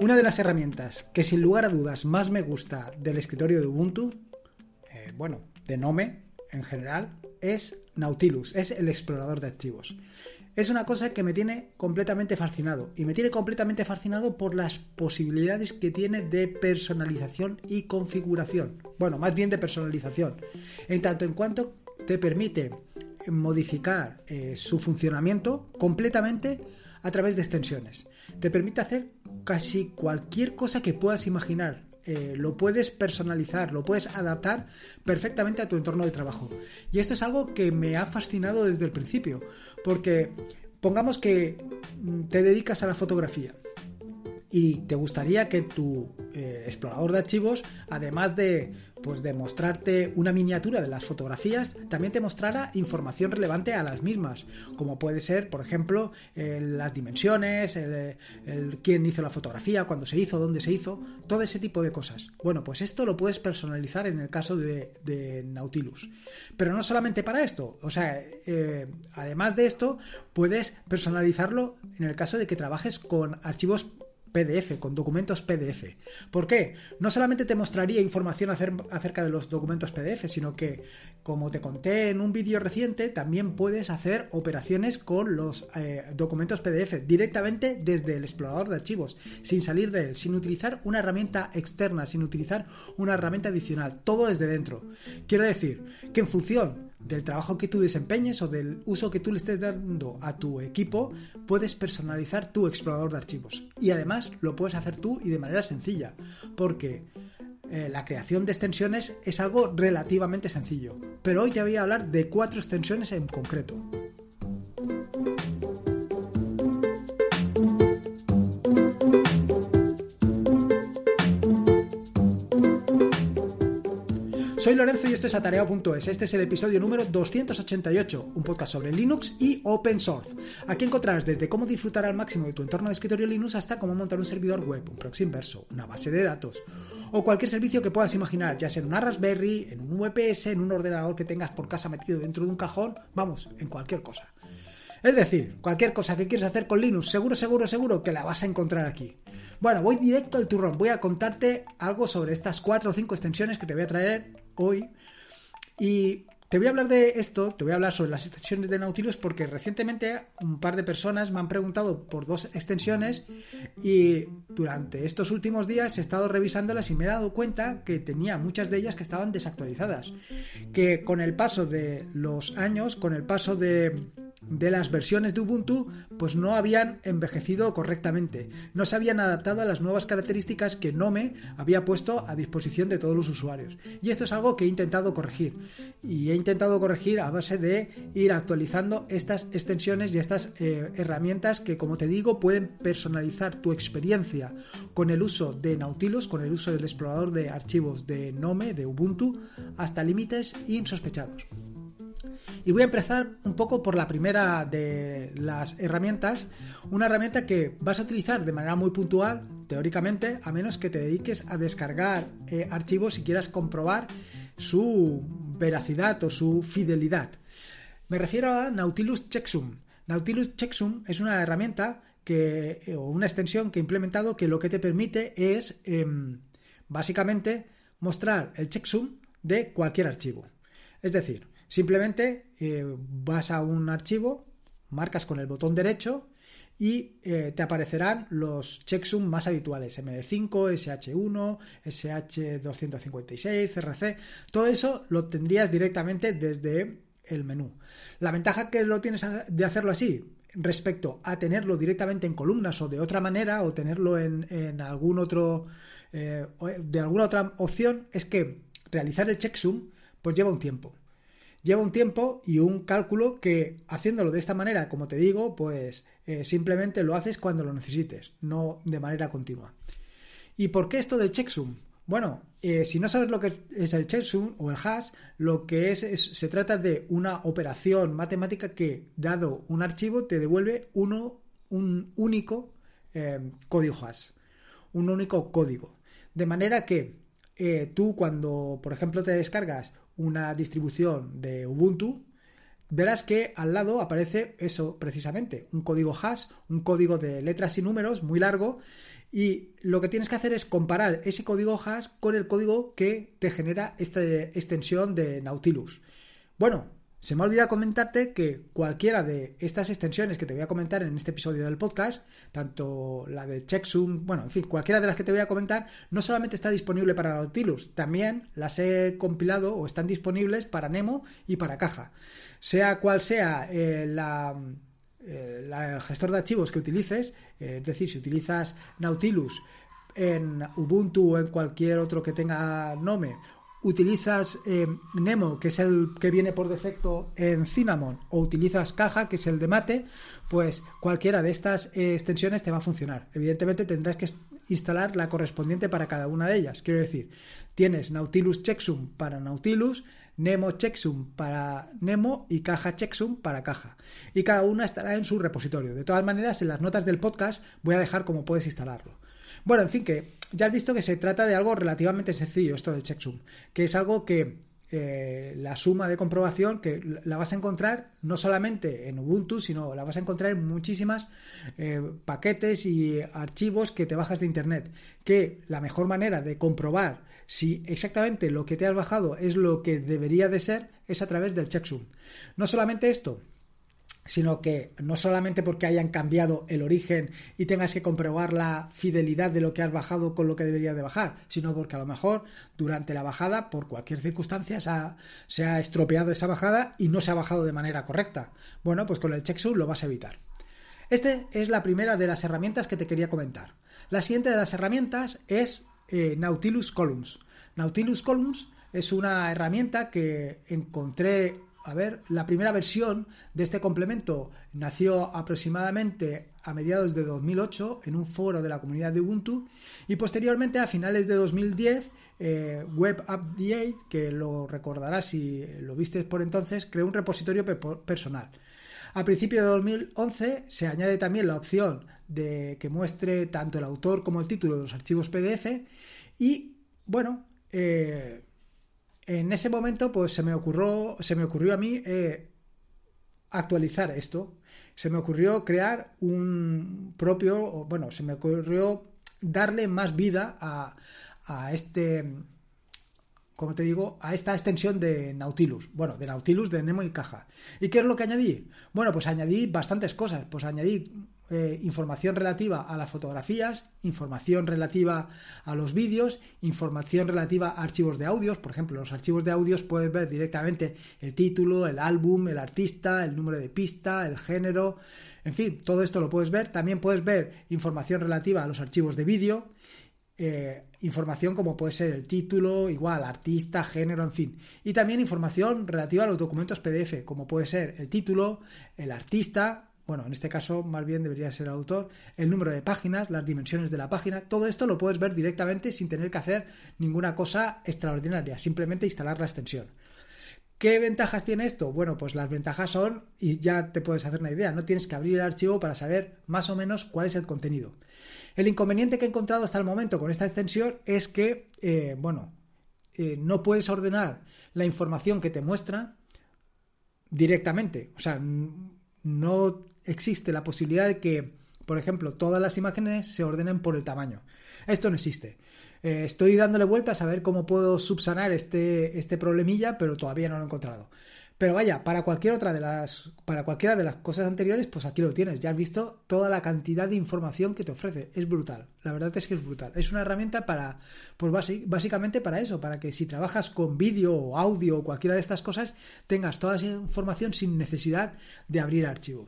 Una de las herramientas que sin lugar a dudas más me gusta del escritorio de Ubuntu, eh, bueno, de Nome en general, es Nautilus, es el explorador de archivos. Es una cosa que me tiene completamente fascinado y me tiene completamente fascinado por las posibilidades que tiene de personalización y configuración. Bueno, más bien de personalización. En tanto en cuanto te permite modificar eh, su funcionamiento completamente a través de extensiones. Te permite hacer casi cualquier cosa que puedas imaginar. Eh, lo puedes personalizar, lo puedes adaptar perfectamente a tu entorno de trabajo. Y esto es algo que me ha fascinado desde el principio, porque pongamos que mm, te dedicas a la fotografía y te gustaría que tu eh, explorador de archivos, además de, pues mostrarte una miniatura de las fotografías, también te mostrara información relevante a las mismas, como puede ser, por ejemplo, las dimensiones, quién hizo la fotografía, cuándo se hizo, dónde se hizo, todo ese tipo de cosas. Bueno, pues esto lo puedes personalizar en el caso de, Nautilus. Pero no solamente para esto, o sea, eh, además de esto, puedes personalizarlo en el caso de que trabajes con archivos PDF, con documentos PDF. ¿Por qué? No solamente te mostraría información acerca de los documentos PDF, sino que, como te conté en un vídeo reciente, también puedes hacer operaciones con los eh, documentos PDF directamente desde el explorador de archivos, sin salir de él, sin utilizar una herramienta externa, sin utilizar una herramienta adicional, todo desde dentro. Quiero decir que en función del trabajo que tú desempeñes o del uso que tú le estés dando a tu equipo, puedes personalizar tu explorador de archivos. Y además lo puedes hacer tú y de manera sencilla, porque eh, la creación de extensiones es algo relativamente sencillo. Pero hoy te voy a hablar de cuatro extensiones en concreto. Soy Lorenzo y esto es Atareo.es. Este es el episodio número 288, un podcast sobre Linux y Open Source. Aquí encontrarás desde cómo disfrutar al máximo de tu entorno de escritorio Linux hasta cómo montar un servidor web, un proxy inverso, una base de datos o cualquier servicio que puedas imaginar, ya sea en una Raspberry, en un UPS, en un ordenador que tengas por casa metido dentro de un cajón, vamos, en cualquier cosa. Es decir, cualquier cosa que quieras hacer con Linux, seguro, seguro, seguro que la vas a encontrar aquí. Bueno, voy directo al turrón. Voy a contarte algo sobre estas cuatro o cinco extensiones que te voy a traer hoy. Y te voy a hablar de esto, te voy a hablar sobre las extensiones de Nautilus porque recientemente un par de personas me han preguntado por dos extensiones y durante estos últimos días he estado revisándolas y me he dado cuenta que tenía muchas de ellas que estaban desactualizadas. Que con el paso de los años, con el paso de de las versiones de Ubuntu pues no habían envejecido correctamente, no se habían adaptado a las nuevas características que Nome había puesto a disposición de todos los usuarios. Y esto es algo que he intentado corregir. Y he intentado corregir a base de ir actualizando estas extensiones y estas eh, herramientas que como te digo pueden personalizar tu experiencia con el uso de Nautilus, con el uso del explorador de archivos de Nome, de Ubuntu, hasta límites insospechados. Y voy a empezar un poco por la primera de las herramientas, una herramienta que vas a utilizar de manera muy puntual, teóricamente, a menos que te dediques a descargar eh, archivos y quieras comprobar su veracidad o su fidelidad. Me refiero a Nautilus Checksum. Nautilus Checksum es una herramienta que, eh, o una extensión que he implementado que lo que te permite es em, básicamente mostrar el checksum de cualquier archivo. Es decir, Simplemente eh, vas a un archivo, marcas con el botón derecho y eh, te aparecerán los checksum más habituales, MD5, SH1, SH256, CRC, todo eso lo tendrías directamente desde el menú. La ventaja que lo tienes de hacerlo así respecto a tenerlo directamente en columnas o de otra manera o tenerlo en, algún otro eh, de alguna otra opción es que realizar el checksum pues lleva un tiempo lleva un tiempo y un cálculo que haciéndolo de esta manera, como te digo, pues eh, simplemente lo haces cuando lo necesites, no de manera continua. ¿Y por qué esto del checksum? Bueno, eh, si no sabes lo que es el checksum o el hash, lo que es, se trata de una operación matemática que, dado un archivo, te devuelve uno, un único em, código hash, un único código. De manera que eh, tú cuando, por ejemplo, te descargas una distribución de Ubuntu, verás que al lado aparece eso precisamente, un código hash, un código de letras y números muy largo, y lo que tienes que hacer es comparar ese código hash con el código que te genera esta extensión de Nautilus. Bueno, se me ha olvidado comentarte que cualquiera de estas extensiones que te voy a comentar en este episodio del podcast, tanto la de Checksum, bueno, en fin, cualquiera de las que te voy a comentar, no solamente está disponible para Nautilus, también las he compilado o están disponibles para Nemo y para Caja. Sea cual sea eh, eh, el gestor de archivos que utilices, eh, es decir, si utilizas Nautilus en Ubuntu o en cualquier otro que tenga nombre utilizas eh, Nemo, que es el que viene por defecto en Cinnamon, o utilizas Caja, que es el de Mate, pues cualquiera de estas eh, extensiones te va a funcionar. Evidentemente tendrás que instalar la correspondiente para cada una de ellas. Quiero decir, tienes Nautilus Checksum para Nautilus, Nemo Checksum para Nemo y Caja Checksum para Caja. Y cada una estará en su repositorio. De todas maneras, en las notas del podcast voy a dejar cómo puedes instalarlo. Bueno, en fin, que ya has visto que se trata de algo relativamente sencillo, esto del checksum, que es algo que eh, la suma de comprobación que la vas a encontrar no solamente en Ubuntu, sino la vas a encontrar en muchísimas eh, paquetes y archivos que te bajas de internet. Que la mejor manera de comprobar si exactamente lo que te has bajado es lo que debería de ser es a través del checksum. No solamente esto, sino que no solamente porque hayan cambiado el origen y tengas que comprobar la fidelidad de lo que has bajado con lo que debería de bajar, sino porque a lo mejor durante la bajada, por cualquier circunstancia, se ha, estropeado esa bajada y no se ha bajado de manera correcta. Bueno, pues con el checksum lo vas a evitar. Esta es la primera de las herramientas que te quería comentar. La siguiente de las herramientas es eh, Nautilus Columns. Nautilus Columns es una herramienta que encontré a ver, la primera versión de este complemento nació aproximadamente a mediados de 2008 en un foro de la comunidad de Ubuntu y posteriormente a finales de 2010 eh, Web Update, que lo recordarás si lo viste por entonces, creó un repositorio personal. A principios de 2011 se añade también la opción de que muestre tanto el autor como el título de los archivos PDF y bueno, eh, en ese momento, pues se me ocurrió, se me ocurrió a mí eh, actualizar esto. Se me ocurrió crear un propio, bueno, se me ocurrió darle más vida a, a este, como te digo, a esta extensión de Nautilus. Bueno, de Nautilus, de Nemo y Caja. ¿Y qué es lo que añadí? Bueno, pues añadí bastantes cosas. Pues añadí eh, información relativa a las fotografías, información relativa a los vídeos, información relativa a archivos de audios. Por ejemplo, los archivos de audios puedes ver directamente el título, el álbum, el artista, el número de pista, el género. En fin, todo esto lo puedes ver. También puedes ver información relativa a los archivos de vídeo. Eh, información como puede ser el título, igual, artista, género, en fin. Y también información relativa a los documentos PDF, como puede ser el título, el artista, bueno, en este caso más bien debería ser autor, el número de páginas, las dimensiones de la página, todo esto lo puedes ver directamente sin tener que hacer ninguna cosa extraordinaria, simplemente instalar la extensión. ¿Qué ventajas tiene esto? Bueno, pues las ventajas son, y ya te puedes hacer una idea, no tienes que abrir el archivo para saber más o menos cuál es el contenido. El inconveniente que he encontrado hasta el momento con esta extensión es que, eh, bueno, eh, no puedes ordenar la información que te muestra directamente. O sea, no existe la posibilidad de que, por ejemplo, todas las imágenes se ordenen por el tamaño. Esto no existe. Eh, estoy dándole vueltas a ver cómo puedo subsanar este, este, problemilla, pero todavía no lo he encontrado. Pero vaya, para cualquier otra de las. Para cualquiera de las cosas anteriores, pues aquí lo tienes. Ya has visto toda la cantidad de información que te ofrece. Es brutal. La verdad es que es brutal. Es una herramienta para. Pues básicamente para eso, para que si trabajas con vídeo o audio o cualquiera de estas cosas, tengas toda esa información sin necesidad de abrir archivo.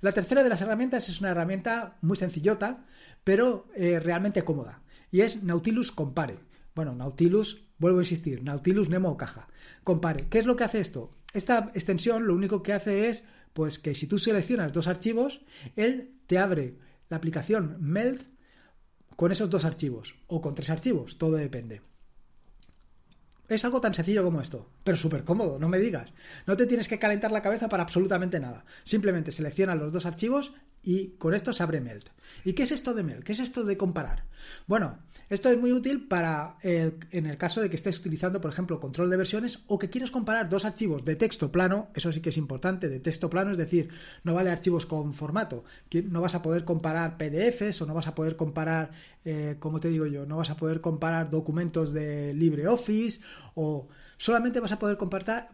La tercera de las herramientas es una herramienta muy sencillota, pero eh, realmente cómoda, y es Nautilus Compare. Bueno, Nautilus, vuelvo a insistir, Nautilus Nemo o caja. Compare, ¿qué es lo que hace esto? Esta extensión lo único que hace es, pues que si tú seleccionas dos archivos, él te abre la aplicación meld con esos dos archivos o con tres archivos, todo depende. Es algo tan sencillo como esto, pero súper cómodo, no me digas. No te tienes que calentar la cabeza para absolutamente nada. Simplemente selecciona los dos archivos y con esto se abre Melt. ¿Y qué es esto de Melt? ¿Qué es esto de comparar? Bueno, esto es muy útil para en el caso de que estés utilizando, por ejemplo, control de versiones o que quieres comparar dos archivos de texto plano, eso sí que es importante, de texto plano, es decir, no vale archivos con formato, no vas a poder comparar PDFs o no vas a poder comparar, eh, como te digo yo, no vas a poder comparar documentos de LibreOffice o solamente vas a poder compartar,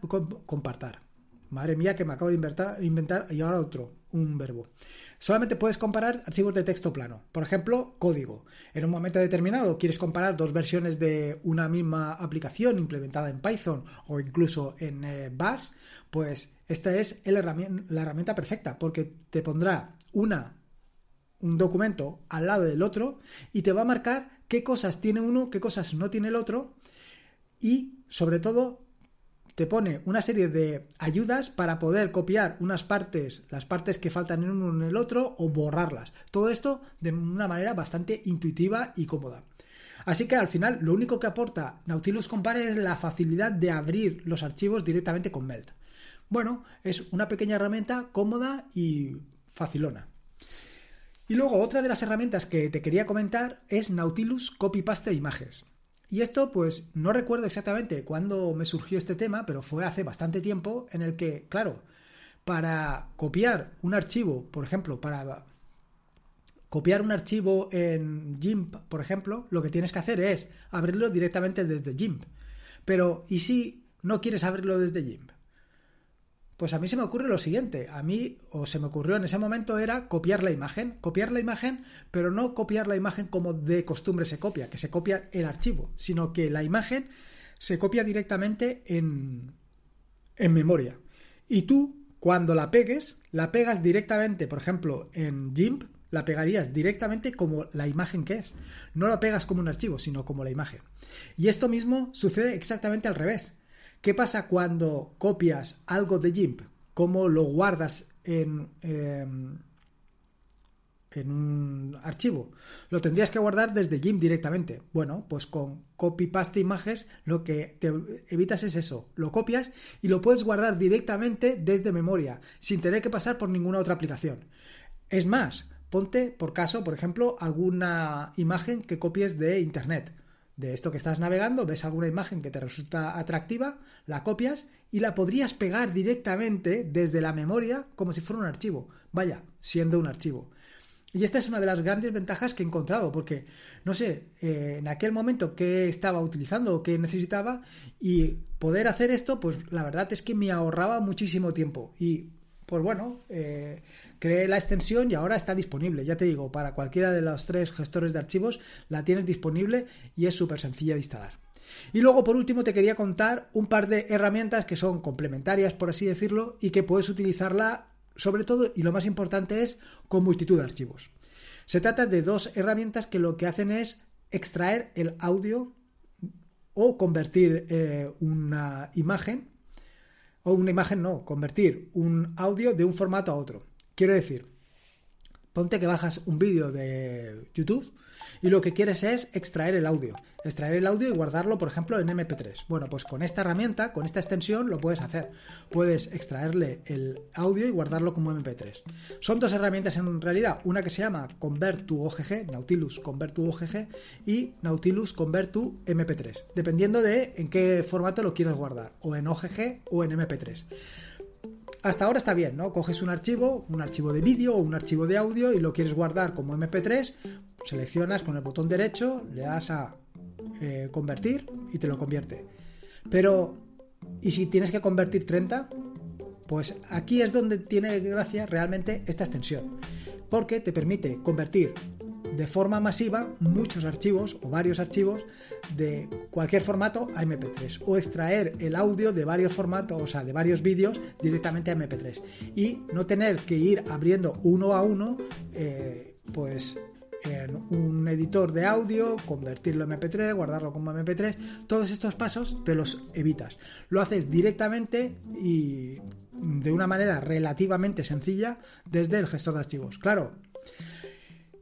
compartar. Madre mía, que me acabo de inventar y ahora otro un verbo. Solamente puedes comparar archivos de texto plano, por ejemplo, código. En un momento determinado quieres comparar dos versiones de una misma aplicación implementada en Python o incluso en eh, Bash, pues esta es la herramienta perfecta porque te pondrá una un documento al lado del otro y te va a marcar qué cosas tiene uno, qué cosas no tiene el otro y sobre todo te pone una serie de ayudas para poder copiar unas partes, las partes que faltan en uno en el otro o borrarlas. Todo esto de una manera bastante intuitiva y cómoda. Así que al final lo único que aporta Nautilus Compare es la facilidad de abrir los archivos directamente con Melt. Bueno, es una pequeña herramienta cómoda y facilona. Y luego otra de las herramientas que te quería comentar es Nautilus Copy Paste Images. Y esto, pues, no recuerdo exactamente cuándo me surgió este tema, pero fue hace bastante tiempo en el que, claro, para copiar un archivo, por ejemplo, para copiar un archivo en GIMP, por ejemplo, lo que tienes que hacer es abrirlo directamente desde GIMP. Pero, ¿y si no quieres abrirlo desde GIMP? Pues a mí se me ocurre lo siguiente, a mí o se me ocurrió en ese momento era copiar la imagen, copiar la imagen, pero no copiar la imagen como de costumbre se copia, que se copia el archivo, sino que la imagen se copia directamente en, en memoria. Y tú, cuando la pegues, la pegas directamente, por ejemplo, en GIMP, la pegarías directamente como la imagen que es. No la pegas como un archivo, sino como la imagen. Y esto mismo sucede exactamente al revés. ¿Qué pasa cuando copias algo de GIMP? ¿Cómo lo guardas em, en, un archivo? Lo tendrías que guardar desde GIMP directamente. Bueno, pues con copy-paste imágenes lo que te evitas es eso. Lo copias y lo puedes guardar directamente desde memoria, sin tener que pasar por ninguna otra aplicación. Es más, ponte por caso, por ejemplo, alguna imagen que copies de Internet de esto que estás navegando, ves alguna imagen que te resulta atractiva, la copias y la podrías pegar directamente desde la memoria como si fuera un archivo. Vaya, siendo un archivo. Y esta es una de las grandes ventajas que he encontrado, porque no sé eh, en aquel momento qué estaba utilizando o qué necesitaba, y poder hacer esto, pues la verdad es que me ahorraba muchísimo tiempo. Y pues bueno, eh, creé la extensión y ahora está disponible. Ya te digo, para cualquiera de los tres gestores de archivos la tienes disponible y es súper sencilla de instalar. Y luego, por último, te quería contar un par de herramientas que son complementarias, por así decirlo, y que puedes utilizarla sobre todo, y lo más importante es, con multitud de archivos. Se trata de dos herramientas que lo que hacen es extraer el audio o convertir eh, una imagen, o una imagen no, convertir un audio de un formato a otro. Quiero decir, ponte que bajas un vídeo de YouTube y lo que quieres es extraer el audio. Extraer el audio y guardarlo, por ejemplo, en MP3. Bueno, pues con esta herramienta, con esta extensión, lo puedes hacer. Puedes extraerle el audio y guardarlo como MP3. Son dos herramientas en realidad. Una que se llama Convert to OGG, Nautilus Convert to OGG y Nautilus Convert to MP3. Dependiendo de en qué formato lo quieras guardar. O en OGG o en MP3 hasta ahora está bien, ¿no? Coges un archivo, un archivo de vídeo o un archivo de audio y lo quieres guardar como MP3, seleccionas con el botón derecho, le das a eh, convertir y te lo convierte. Pero, ¿y si tienes que convertir 30? Pues aquí es donde tiene gracia realmente esta extensión, porque te permite convertir de forma masiva muchos archivos o varios archivos de cualquier formato a MP3 o extraer el audio de varios formatos, o sea, de varios vídeos directamente a MP3 y no tener que ir abriendo uno a uno, eh, pues en un editor de audio, convertirlo en MP3, guardarlo como MP3, todos estos pasos te los evitas. Lo haces directamente y de una manera relativamente sencilla desde el gestor de archivos. Claro,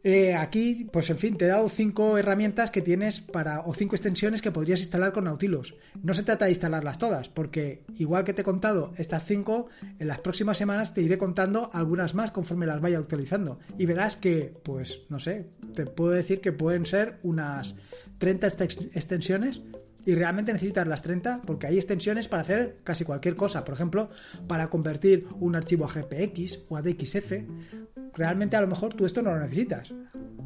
eh, aquí, pues en fin, te he dado cinco herramientas que tienes para, o cinco extensiones que podrías instalar con Nautilus. No se trata de instalarlas todas, porque igual que te he contado estas cinco, en las próximas semanas te iré contando algunas más conforme las vaya actualizando. Y verás que, pues, no sé, te puedo decir que pueden ser unas 30 extensiones. Y realmente necesitas las 30 porque hay extensiones para hacer casi cualquier cosa. Por ejemplo, para convertir un archivo a GPX o a DXF, realmente a lo mejor tú esto no lo necesitas.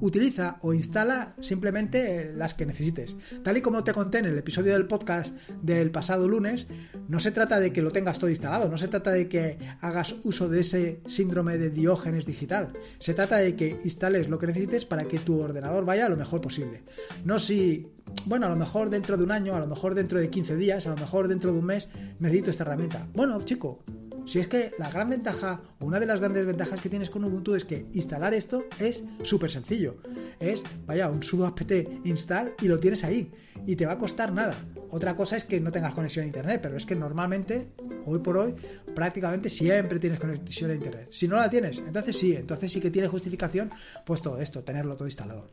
Utiliza o instala simplemente las que necesites. Tal y como te conté en el episodio del podcast del pasado lunes, no se trata de que lo tengas todo instalado, no se trata de que hagas uso de ese síndrome de diógenes digital. Se trata de que instales lo que necesites para que tu ordenador vaya lo mejor posible. No si, bueno, a lo mejor dentro de un año, a lo mejor dentro de 15 días, a lo mejor dentro de un mes, necesito esta herramienta. Bueno, chico, si es que la gran ventaja, una de las grandes ventajas que tienes con Ubuntu es que instalar esto es súper sencillo. Es, vaya, un sudo apt install y lo tienes ahí. Y te va a costar nada. Otra cosa es que no tengas conexión a internet, pero es que normalmente, hoy por hoy, prácticamente siempre tienes conexión a internet. Si no la tienes, entonces sí, entonces sí que tiene justificación, pues todo esto, tenerlo todo instalado.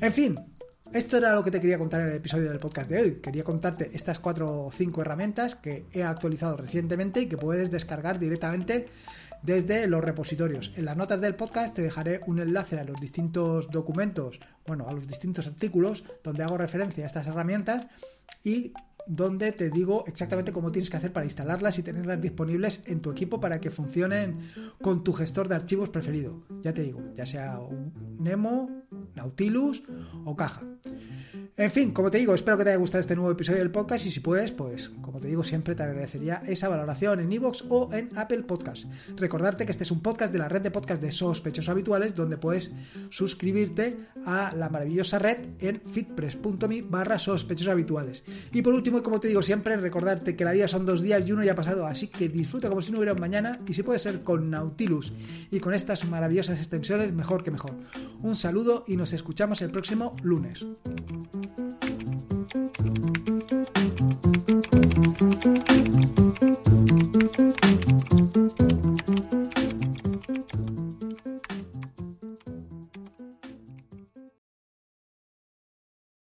En fin, esto era lo que te quería contar en el episodio del podcast de hoy. Quería contarte estas cuatro o cinco herramientas que he actualizado recientemente y que puedes descargar directamente desde los repositorios. En las notas del podcast te dejaré un enlace a los distintos documentos, bueno, a los distintos artículos donde hago referencia a estas herramientas y donde te digo exactamente cómo tienes que hacer para instalarlas y tenerlas disponibles en tu equipo para que funcionen con tu gestor de archivos preferido. Ya te digo, ya sea Nemo, Nautilus o Caja. En fin, como te digo, espero que te haya gustado este nuevo episodio del podcast y si puedes, pues como te digo siempre te agradecería esa valoración en iVoox o en Apple Podcast. Recordarte que este es un podcast de la red de podcast de sospechosos habituales donde puedes suscribirte a la maravillosa red en fitpress.me barra sospechosos habituales. Y por último, como, te digo siempre, recordarte que la vida son dos días y uno ya ha pasado, así que disfruta como si no hubiera un mañana y si puede ser con Nautilus y con estas maravillosas extensiones, mejor que mejor. Un saludo y nos escuchamos el próximo lunes.